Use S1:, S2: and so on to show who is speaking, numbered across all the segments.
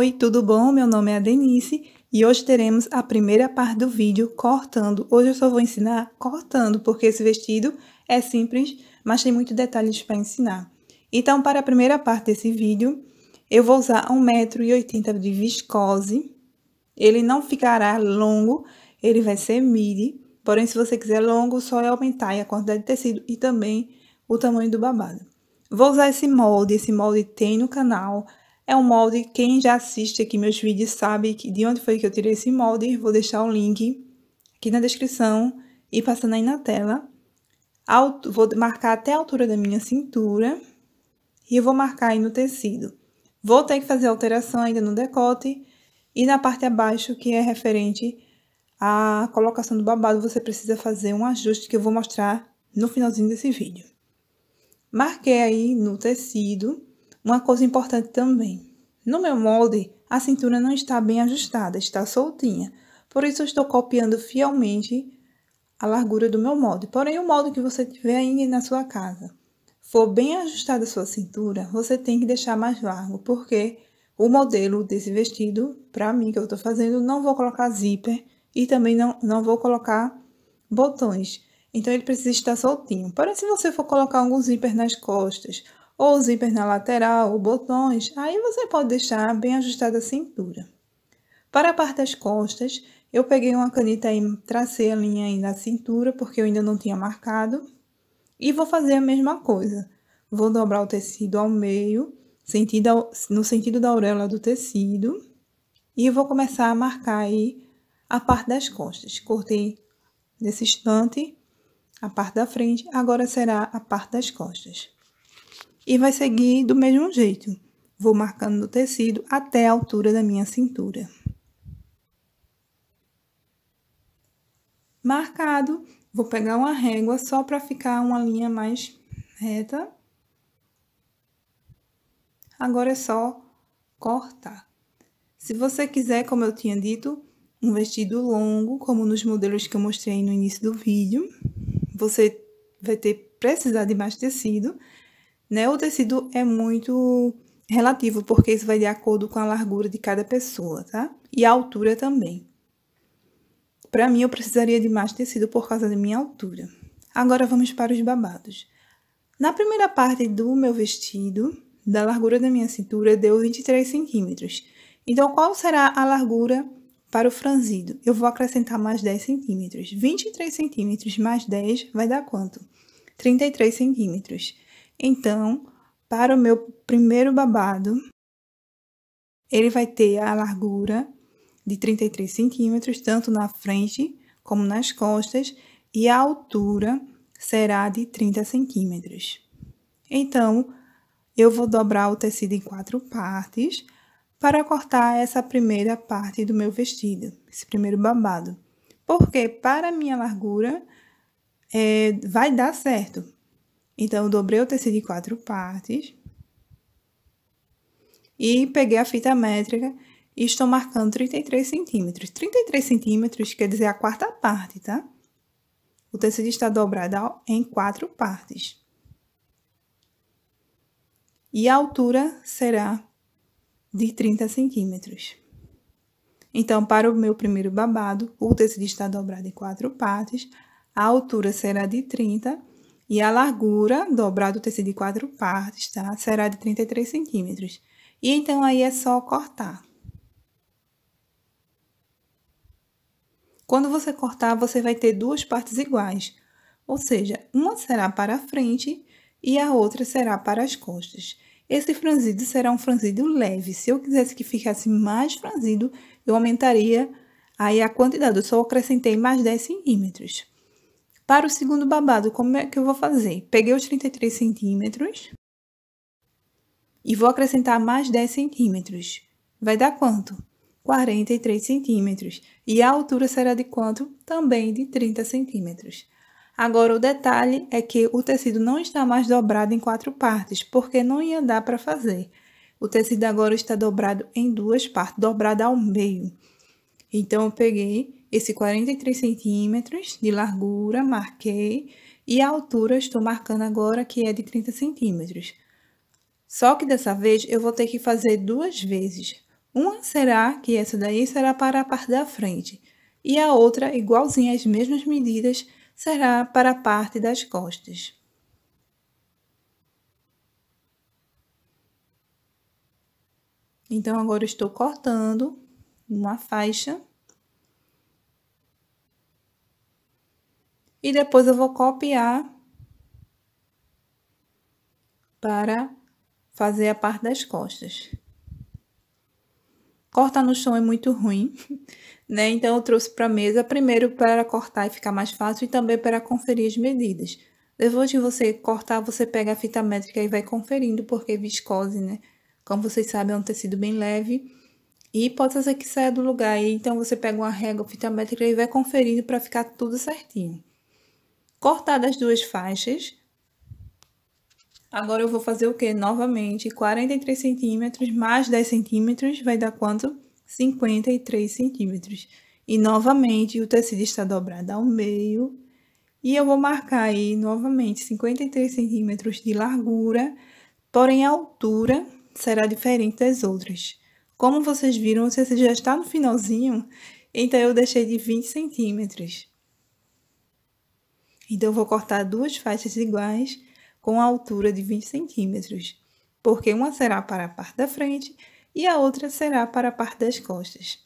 S1: Oi, tudo bom? Meu nome é Denise e hoje teremos a primeira parte do vídeo cortando. Hoje eu só vou ensinar cortando, porque esse vestido é simples, mas tem muitos detalhes para ensinar. Então, para a primeira parte desse vídeo, eu vou usar 1,80m de viscose. Ele não ficará longo, ele vai ser midi. Porém, se você quiser longo, só é aumentar a quantidade de tecido e também o tamanho do babado. Vou usar esse molde, esse molde tem no canal, é um molde, quem já assiste aqui meus vídeos sabe de onde foi que eu tirei esse molde. Vou deixar o link aqui na descrição e passando aí na tela. Alto, vou marcar até a altura da minha cintura e eu vou marcar aí no tecido. Vou ter que fazer alteração ainda no decote e na parte abaixo, que é referente à colocação do babado, você precisa fazer um ajuste que eu vou mostrar no finalzinho desse vídeo. Marquei aí no tecido uma coisa importante também: no meu molde, a cintura não está bem ajustada, está soltinha. Por isso, eu estou copiando fielmente a largura do meu molde. Porém, o molde que você tiver aí na sua casa for bem ajustada a sua cintura, você tem que deixar mais largo, porque o modelo desse vestido, para mim, que eu estou fazendo, não vou colocar zíper e também não, não vou colocar botões. Então, ele precisa estar soltinho. Porém, se você for colocar algum zíper nas costas ou zíper na lateral, ou botões, aí você pode deixar bem ajustada a cintura. Para a parte das costas, eu peguei uma caneta e tracei a linha aí da cintura, porque eu ainda não tinha marcado. E vou fazer a mesma coisa. Vou dobrar o tecido ao meio, sentido, no sentido da orelha do tecido. E vou começar a marcar aí a parte das costas. Cortei nesse instante a parte da frente, agora será a parte das costas e vai seguir do mesmo jeito. Vou marcando no tecido até a altura da minha cintura. Marcado, vou pegar uma régua só para ficar uma linha mais reta. Agora é só cortar. Se você quiser, como eu tinha dito, um vestido longo, como nos modelos que eu mostrei no início do vídeo, você vai ter precisar de mais tecido, né? O tecido é muito relativo, porque isso vai de acordo com a largura de cada pessoa, tá? E a altura também. Para mim, eu precisaria de mais tecido por causa da minha altura. Agora vamos para os babados. Na primeira parte do meu vestido, da largura da minha cintura, deu 23 centímetros. Então, qual será a largura para o franzido? Eu vou acrescentar mais 10 centímetros. 23 centímetros mais 10 vai dar quanto? 33 centímetros. Então, para o meu primeiro babado, ele vai ter a largura de 33 centímetros, tanto na frente como nas costas, e a altura será de 30 centímetros. Então, eu vou dobrar o tecido em quatro partes para cortar essa primeira parte do meu vestido, esse primeiro babado. Porque para a minha largura, é, vai dar certo, então, eu dobrei o tecido em quatro partes. E peguei a fita métrica e estou marcando 33 centímetros. 33 centímetros quer dizer a quarta parte, tá? O tecido está dobrado em quatro partes. E a altura será de 30 centímetros. Então, para o meu primeiro babado, o tecido está dobrado em quatro partes, a altura será de 30 e a largura, dobrado o tecido em quatro partes, tá? Será de 33 centímetros. E então aí é só cortar. Quando você cortar, você vai ter duas partes iguais. Ou seja, uma será para a frente e a outra será para as costas. Esse franzido será um franzido leve. Se eu quisesse que ficasse mais franzido, eu aumentaria aí a quantidade. Eu só acrescentei mais 10 centímetros. Para o segundo babado, como é que eu vou fazer? Peguei os 33 centímetros e vou acrescentar mais 10 centímetros. Vai dar quanto? 43 centímetros. E a altura será de quanto? Também de 30 centímetros. Agora, o detalhe é que o tecido não está mais dobrado em quatro partes, porque não ia dar para fazer. O tecido agora está dobrado em duas partes, dobrado ao meio. Então, eu peguei esse 43 centímetros de largura, marquei, e a altura estou marcando agora que é de 30 centímetros. Só que dessa vez eu vou ter que fazer duas vezes. Uma será que essa daí será para a parte da frente, e a outra, igualzinha às mesmas medidas, será para a parte das costas. Então, agora estou cortando uma faixa E depois eu vou copiar para fazer a parte das costas. Cortar no chão é muito ruim, né? Então eu trouxe para a mesa primeiro para cortar e ficar mais fácil e também para conferir as medidas. Depois de você cortar, você pega a fita métrica e vai conferindo, porque é viscose, né? Como vocês sabem, é um tecido bem leve e pode ser que saia do lugar. Então você pega uma régua, fita métrica e vai conferindo para ficar tudo certinho. Cortadas as duas faixas, agora eu vou fazer o que? Novamente, 43 centímetros mais 10 centímetros, vai dar quanto? 53 centímetros. E novamente, o tecido está dobrado ao meio. E eu vou marcar aí, novamente, 53 centímetros de largura, porém a altura será diferente das outras. Como vocês viram, o tecido já está no finalzinho, então eu deixei de 20 centímetros. Então, vou cortar duas faixas iguais com a altura de 20 centímetros, porque uma será para a parte da frente e a outra será para a parte das costas.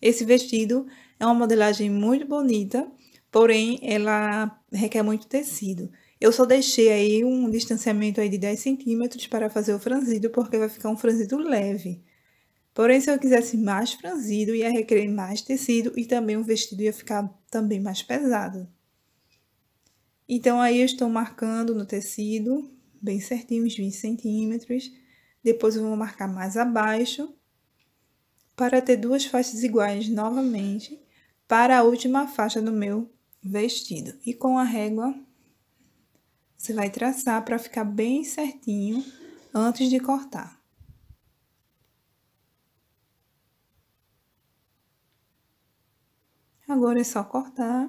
S1: Esse vestido é uma modelagem muito bonita, porém ela requer muito tecido. Eu só deixei aí um distanciamento aí de 10 centímetros para fazer o franzido, porque vai ficar um franzido leve. Porém, se eu quisesse mais franzido, ia requerer mais tecido e também o vestido ia ficar também mais pesado. Então, aí eu estou marcando no tecido, bem certinho, uns 20 centímetros. Depois eu vou marcar mais abaixo, para ter duas faixas iguais novamente, para a última faixa do meu vestido. E com a régua, você vai traçar para ficar bem certinho antes de cortar. Agora é só cortar.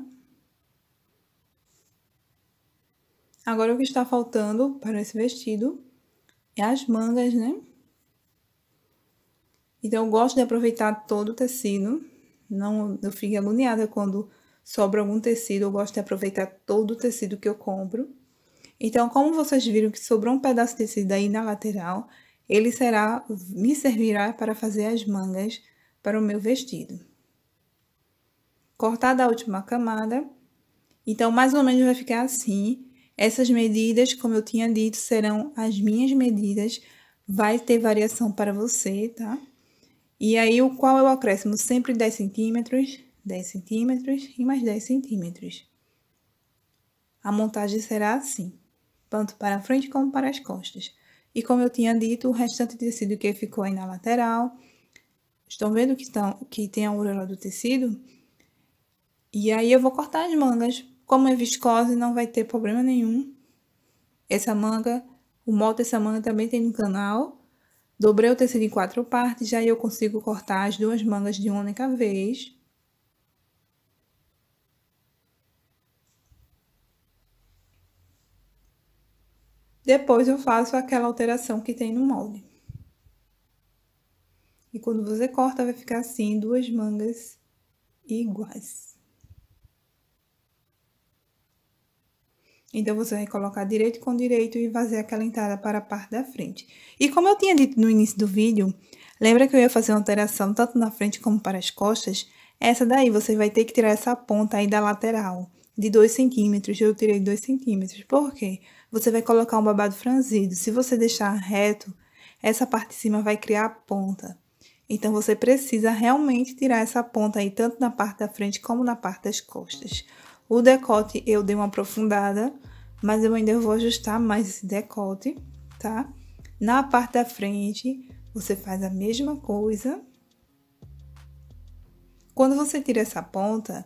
S1: Agora o que está faltando para esse vestido é as mangas, né? Então eu gosto de aproveitar todo o tecido. Não, eu fico agoniada quando sobra algum tecido, eu gosto de aproveitar todo o tecido que eu compro. Então, como vocês viram que sobrou um pedaço de tecido aí na lateral, ele será, me servirá para fazer as mangas para o meu vestido. Cortada a última camada, então mais ou menos vai ficar assim. Essas medidas, como eu tinha dito, serão as minhas medidas. Vai ter variação para você, tá? E aí, o qual é o acréscimo? Sempre 10 centímetros, 10 centímetros e mais 10 centímetros. A montagem será assim, tanto para a frente como para as costas. E como eu tinha dito, o restante tecido que ficou aí na lateral, estão vendo que, estão, que tem a orelha do tecido? E aí, eu vou cortar as mangas como é viscose, não vai ter problema nenhum. Essa manga, o molde dessa manga também tem no canal. Dobrei o tecido em quatro partes, já eu consigo cortar as duas mangas de uma única vez. Depois eu faço aquela alteração que tem no molde. E quando você corta, vai ficar assim, duas mangas iguais. Então, você vai colocar direito com direito e fazer aquela entrada para a parte da frente. E como eu tinha dito no início do vídeo, lembra que eu ia fazer uma alteração tanto na frente como para as costas? Essa daí, você vai ter que tirar essa ponta aí da lateral, de 2 centímetros. Eu tirei 2 centímetros. Por quê? Você vai colocar um babado franzido. Se você deixar reto, essa parte de cima vai criar a ponta. Então, você precisa realmente tirar essa ponta aí, tanto na parte da frente como na parte das costas. O decote eu dei uma aprofundada, mas eu ainda vou ajustar mais esse decote, tá? Na parte da frente, você faz a mesma coisa. Quando você tira essa ponta,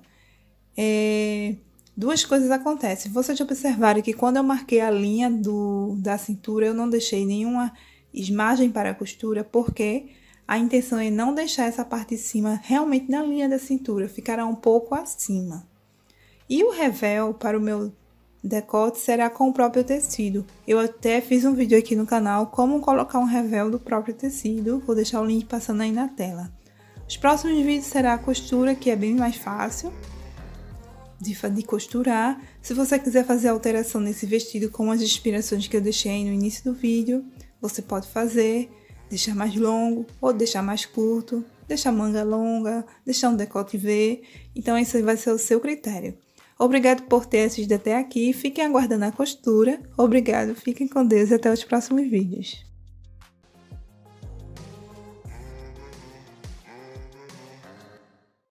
S1: é, duas coisas acontecem. Vocês observaram que quando eu marquei a linha do, da cintura, eu não deixei nenhuma esmagem para a costura, porque a intenção é não deixar essa parte de cima realmente na linha da cintura, ficará um pouco acima, e o revel para o meu decote será com o próprio tecido. Eu até fiz um vídeo aqui no canal como colocar um revel do próprio tecido, vou deixar o link passando aí na tela. Os próximos vídeos será a costura, que é bem mais fácil de, de costurar. Se você quiser fazer alteração nesse vestido com as inspirações que eu deixei no início do vídeo, você pode fazer, deixar mais longo ou deixar mais curto, deixar manga longa, deixar um decote V, então esse vai ser o seu critério. Obrigado por ter assistido até aqui. Fiquem aguardando a costura. Obrigado, fiquem com Deus e até os próximos vídeos.